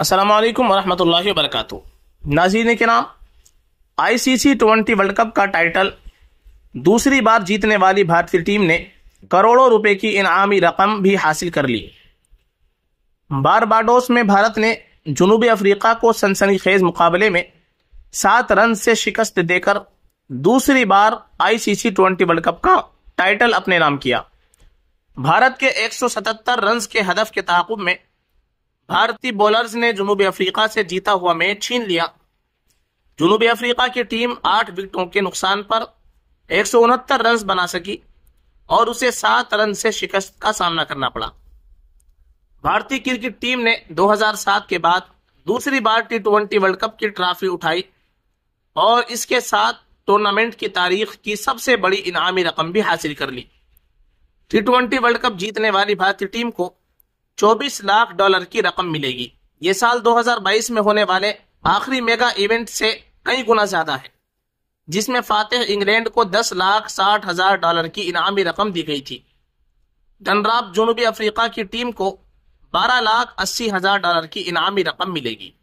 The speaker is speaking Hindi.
असलकम वरह वरक नाजीन के नाम I C C twenty world cup का टाइटल दूसरी बार जीतने वाली भारतीय टीम ने करोड़ों रुपए की इनामी रकम भी हासिल कर ली बारबाडोस में भारत ने जनूबी अफ्रीका को सनसनीखेज मुकाबले में सात रन से शिकस्त देकर दूसरी बार आईसीसी ट्वेंटी वर्ल्ड कप का टाइटल अपने नाम किया भारत के 177 रन के हदफ के तहकुब में भारतीय बॉलर्स ने जुनूबी अफ्रीका से जीता हुआ मैच छीन लिया जुनूबी अफ्रीका की टीम आठ विकेटों के नुकसान पर एक सौ उनहत्तर रन बना सकी और उसे सात रन से शिकस्त का सामना करना पड़ा भारतीय क्रिकेट टीम ने 2007 के बाद दूसरी बार टी ट्वेंटी वर्ल्ड कप की ट्रॉफी उठाई और इसके साथ टूर्नामेंट की तारीख की सबसे बड़ी इनामी रकम भी हासिल कर ली टी ट्वेंटी वर्ल्ड कप जीतने वाली भारतीय टीम को चौबीस लाख डॉलर की रकम मिलेगी ये साल 2022 में होने वाले आखिरी मेगा इवेंट से कई गुना ज्यादा है जिसमें फातेह इंग्लैंड को दस लाख साठ हजार डॉलर की इनामी रकम दी गई थी डनराब जनूबी अफ्रीका की टीम को बारह लाख अस्सी हजार डॉलर की इनामी रकम मिलेगी